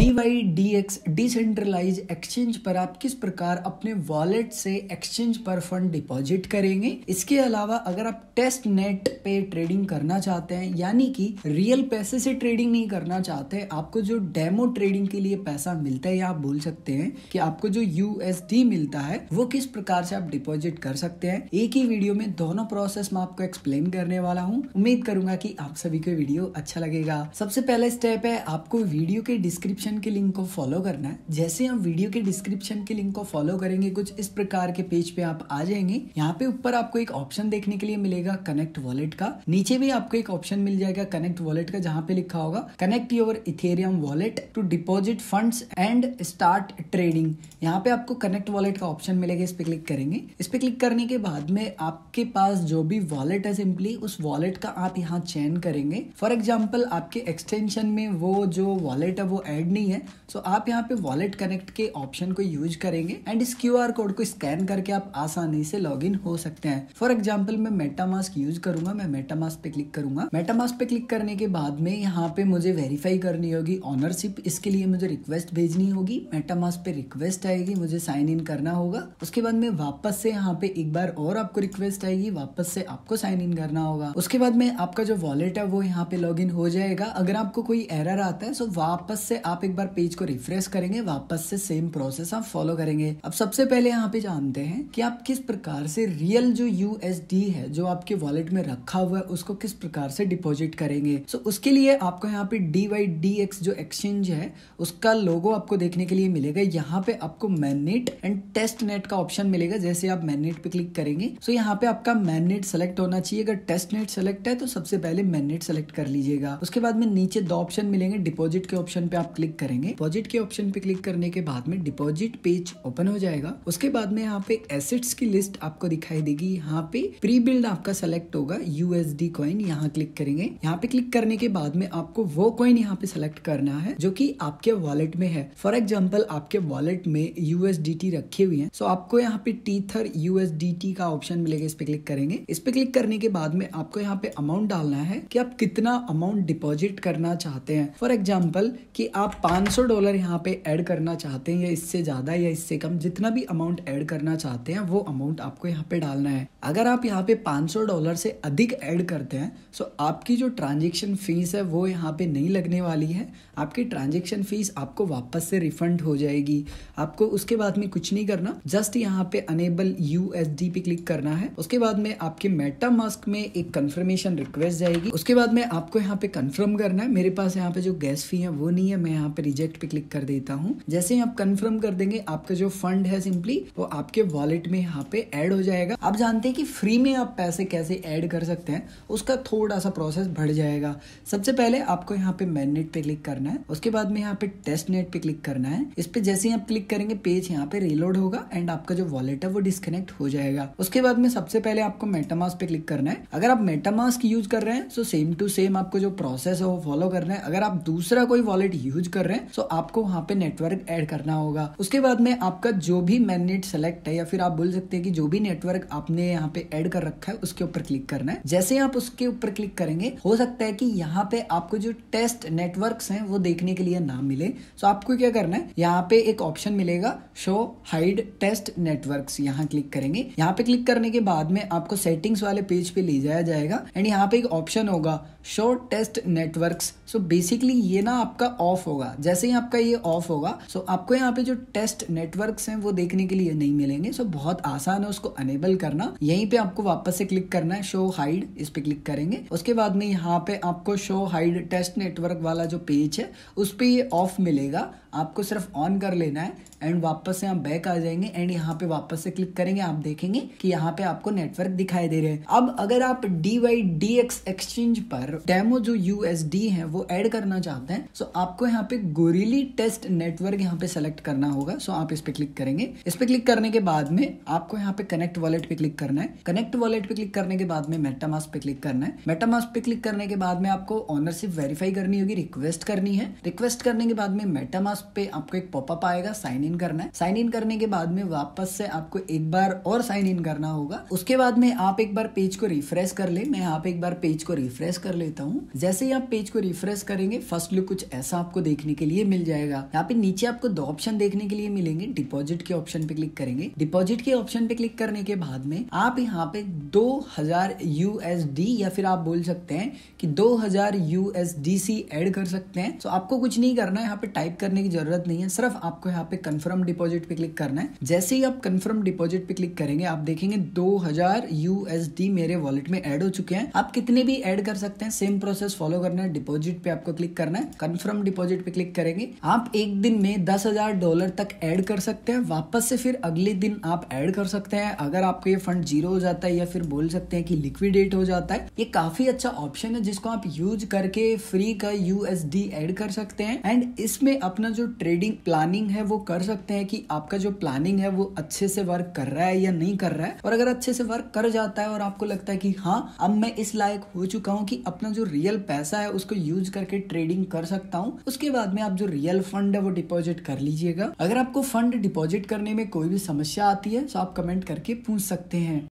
D Y D X decentralize exchange पर आप किस प्रकार अपने वॉलेट से एक्सचेंज पर फंड डिपॉजिट करेंगे इसके अलावा अगर आप टेस्ट नेट पे ट्रेडिंग करना चाहते हैं यानी कि रियल पैसे से ट्रेडिंग नहीं करना चाहते आपको जो डेमो ट्रेडिंग के लिए पैसा मिलता है या आप बोल सकते हैं कि आपको जो यूएसडी मिलता है वो किस प्रकार से आप डिपॉजिट कर सकते हैं एक ही वीडियो में दोनों प्रोसेस मैं आपको एक्सप्लेन करने वाला हूँ उम्मीद करूंगा की आप सभी को वीडियो अच्छा लगेगा सबसे पहला स्टेप है आपको वीडियो के डिस्क्रिप्शन के लिंक को फॉलो करना है जैसे हम वीडियो के डिस्क्रिप्शन के लिंक को फॉलो करेंगे कुछ इस प्रकार के पेज पे आप आ जाएंगे यहाँ पे ऊपर आपको एक ऑप्शन देखने के लिए मिलेगा कनेक्ट वॉलेट का नीचे भी आपको एक ऑप्शन मिल जाएगा कनेक्ट वॉलेट का जहाँ पे लिखा होगा connect your Ethereum wallet to deposit fund and start trading यहाँ पे आपको कनेक्ट वॉलेट का ऑप्शन मिलेगा इस पे क्लिक करेंगे इस पे क्लिक करने के बाद में आपके पास जो भी वॉलेट है सिंपली उस वॉलेट का आप यहाँ चयन करेंगे फॉर एग्जाम्पल आपके एक्सटेंशन में वो जो वॉलेट है वो एड नहीं नहीं है सो so आप यहाँ पे वॉलेट कनेक्ट के ऑप्शन को यूज करेंगे एंड इस क्यू कोड को स्कैन करके आप आसानी से लॉग हो सकते हैं फॉर एग्जाम्पल मैं मेटामास्क यूज करूंगा मैं मेटामास्क पे क्लिक करूंगा मेटामास्क पे क्लिक करने के बाद में यहाँ पे मुझे वेरीफाई करनी होगी ऑनरशिप इसके लिए मुझे रिक्वेस्ट भेजनी होगी मेटामास्क पे रिक्वेस्ट आएगी मुझे साइन इन करना होगा उसके बाद में वापस से यहाँ पे एक बार और आपको रिक्वेस्ट आएगी वापस से आपको साइन इन करना होगा उसके बाद में आपका जो वॉलेट है वो यहाँ पे लॉग हो जाएगा अगर आपको कोई एरर आता है तो वापस से आप एक बार पेज को रिफ्रेश करेंगे वापस से सेम प्रोसेस आप फॉलो करेंगे अब सबसे पहले यहाँ पे जानते हैं कि आप किस प्रकार से रियल जो यूएसडी है जो आपके वॉलेट में रखा हुआ है उसको किस प्रकार से डिपॉजिट करेंगे सो so, उसके लिए आपको यहाँ पे डी वाई डी एक्स जो एक्सचेंज है उसका लोगो आपको देखने के लिए मिलेगा यहाँ पे आपको मैनेट एंड टेस्ट नेट का ऑप्शन मिलेगा जैसे आप मैनेट पे क्लिक करेंगे सो so, यहाँ पे आपका मैनेट सेलेक्ट होना चाहिए अगर टेस्ट नेट सेलेक्ट है तो सबसे पहले मैनेट सेलेक्ट कर लीजिएगा उसके बाद में नीचे दो ऑप्शन मिलेंगे डिपॉजिट के ऑप्शन पे आप क्लिक करेंगे डिपॉजिट के ऑप्शन पे क्लिक करने के बाद में डिपॉजिट पेज ओपन हो जाएगा उसके बाद में यहाँ पे एसेट्स की लिस्ट आपको दिखाई देगी यहाँ पे प्री बिल्ड आपका सेलेक्ट होगा यूएसडी कॉइन यहाँ क्लिक करेंगे यहाँ पे क्लिक करने के बाद में आपको वो कॉइन यहाँ पे सेलेक्ट करना है जो की आपके वॉलेट में है फॉर एग्जाम्पल आपके वॉलेट में यूएसडीटी रखे हुए हैं सो आपको यहाँ पे टीथर यूएसडीटी का ऑप्शन मिलेगा इस पे क्लिक करेंगे इस पे क्लिक करने के बाद में आपको यहाँ पे अमाउंट डालना है कि आप कितना अमाउंट डिपॉजिट करना चाहते हैं फॉर एग्जाम्पल कि आप 500 डॉलर यहाँ पे ऐड करना चाहते हैं या इससे ज़्यादा या इससे कम जितना भी अमाउंट ऐड करना चाहते हैं वो अमाउंट आपको यहाँ पे डालना है अगर आप यहाँ पे 500 डॉलर से अधिक ऐड करते हैं सो तो आपकी जो ट्रांजेक्शन फ़ीस है वो यहाँ पे नहीं लगने वाली है आपकी ट्रांजेक्शन फ़ीस आपको वापस से रिफंड हो जाएगी आपको उसके बाद में कुछ नहीं करना जस्ट यहाँ पे अनेबल यू पे क्लिक करना है उसके बाद में आपके मेटा मास्क में एक कन्फर्मेशन रिक्वेस्ट जाएगी उसके बाद में आपको यहाँ पे कन्फर्म करना है मेरे पास यहाँ पे जो गैस फी है वो नहीं है मैं यहाँ पे पे रिजेक्ट पे क्लिक कर देता हूँ जैसे ही आप कंफर्म कर देंगे आपका जो फंड है सिंपली वो आपके वॉलेट में यहाँ पे ऐड हो जाएगा आप जानते हैं कि फ्री में आप पैसे कैसे ऐड कर सकते हैं उसका थोड़ा सा प्रोसेस बढ़ जाएगा सबसे पहले आपको यहाँ पे मैननेट पे क्लिक करना है उसके बाद में यहाँ पे टेस्ट नेट पे क्लिक करना है इस पे जैसे ही आप क्लिक करेंगे पेज यहाँ पे रिलोड होगा एंड आपका जो वॉलेट है वो डिस्कनेक्ट हो जाएगा उसके बाद में सबसे पहले आपको मेटामास पे क्लिक करना है अगर आप मेटामास यूज कर रहे हैं तो सेम टू सेम आपको जो प्रोसेस है वो फॉलो करना है अगर आप दूसरा कोई वॉलेट यूज कर रहे हैं सो आपको वहां पे नेटवर्क ऐड करना होगा उसके बाद में आपका जो भी मैगनेट सेलेक्ट है या फिर आप बोल सकते हैं कि जो भी नेटवर्क आपने यहाँ पे ऐड कर रखा है उसके ऊपर क्लिक करना है जैसे आप उसके ऊपर क्लिक करेंगे हो सकता है कि यहाँ पे आपको जो टेस्ट नेटवर्क है वो देखने के लिए ना मिले सो आपको क्या करना है यहाँ पे एक ऑप्शन मिलेगा शो हाइड टेस्ट नेटवर्क यहाँ क्लिक करेंगे यहाँ पे क्लिक करने के बाद में आपको सेटिंग्स वाले पेज पे ले जाया जाएगा एंड यहाँ पे एक ऑप्शन होगा show test network so basically ये ना आपका ऑफ होगा जैसे ही आपका ये ऑफ होगा सो आपको यहाँ पे जो टेस्ट नेटवर्क है वो देखने के लिए नहीं मिलेंगे सो बहुत आसान है उसको अनेबल करना यहीं पे आपको वापस से क्लिक करना है शो हाइड इस पे क्लिक करेंगे उसके बाद में यहाँ पे आपको शो हाइड टेस्ट नेटवर्क वाला जो पेज है उस पर ये ऑफ मिलेगा आपको सिर्फ ऑन कर लेना है एंड वापस से आप बैक आ जाएंगे एंड यहाँ पे वापस से क्लिक करेंगे आप देखेंगे कि यहाँ पे आपको नेटवर्क दिखाई दे रहे हैं अब अगर आप D Y D X exchange पर डेमो जो यू एस डी है वो एड करना चाहते हैं सो आपको यहाँ पे गोरीली टेस्ट नेटवर्क यहाँ पे सेलेक्ट करना होगा सो आप इस पे क्लिक करेंगे इस पे क्लिक करने के बाद में आपको यहाँ पे कनेक्ट वॉलेट पे क्लिक करना है कनेक्ट वॉलेट पे क्लिक करने के बाद में मेटामास्क पे क्लिक करना है मास्क पे क्लिक करने के बाद में आपको ऑनरशिप वेरीफाई करनी होगी रिक्वेस्ट करनी है रिक्वेस्ट करने के बाद में मेटामास्क पास पे आपको एक पॉपअप आएगा साइन इन करना है साइन इन करने के बाद में वापस से आपको एक बार और साइन इन करना होगा उसके बाद में आप एक बार पेज को रिफ्रेश कर ले मैं यहाँ पे एक बार पेज को रिफ्रेश कर लेता हूँ जैसे ही आप पेज को रिफ्रेश करेंगे फर्स्ट लुक कुछ ऐसा आपको देखने के लिए मिल जाएगा यहाँ पे नीचे आपको दो ऑप्शन देखने के लिए मिलेंगे डिपॉजिट के ऑप्शन पे क्लिक करेंगे डिपॉजिट के ऑप्शन पे क्लिक करने के बाद में आप यहाँ पे दो हजार यूएसडी या फिर आप बोल सकते हैं कि दो हजार यूएसडीसी एड कर सकते हैं तो आपको कुछ नहीं करना है यहाँ पे टाइप करने की की ज़रूरत नहीं है सिर्फ आपको यहाँ पे कन्फर्म डिपॉजिट पे क्लिक करना है जैसे ही आप कन्फर्म डिपॉजिट पे क्लिक करेंगे आप देखेंगे दो 2000 यूएसडी मेरे वॉलेट में एड हो चुके हैं आप कितने भी एड कर सकते हैं सेम प्रोसेस फॉलो करना है डिपॉजिट पे आपको क्लिक करना है कन्फर्म डिपॉजिट पे क्लिक करेंगे आप एक दिन में दस डॉलर तक एड कर सकते हैं वापस से फिर अगले दिन आप एड कर सकते हैं अगर आपको ये फंड जीरो हो जाता है या फिर बोल सकते हैं कि लिक्विडेट हो जाता है ये काफी अच्छा ऑप्शन है जिसको आप यूज करके फ्री का यूएसडी एड कर सकते हैं एंड इसमें अपना जो जो ट्रेडिंग प्लानिंग है वो कर सकते हैं कि आपका जो प्लानिंग है वो अच्छे से वर्क कर रहा है या नहीं कर रहा है और अगर अच्छे से वर्क कर जाता है और आपको लगता है कि हाँ अब मैं इस लायक हो चुका हूँ कि अपना जो रियल पैसा है उसको यूज करके ट्रेडिंग कर सकता हूँ उसके बाद में आप जो रियल फंड है वो डिपॉजिट कर लीजिएगा अगर आपको फंड डिपॉजिट करने में कोई भी समस्या आती है तो आप कमेंट करके पूछ सकते हैं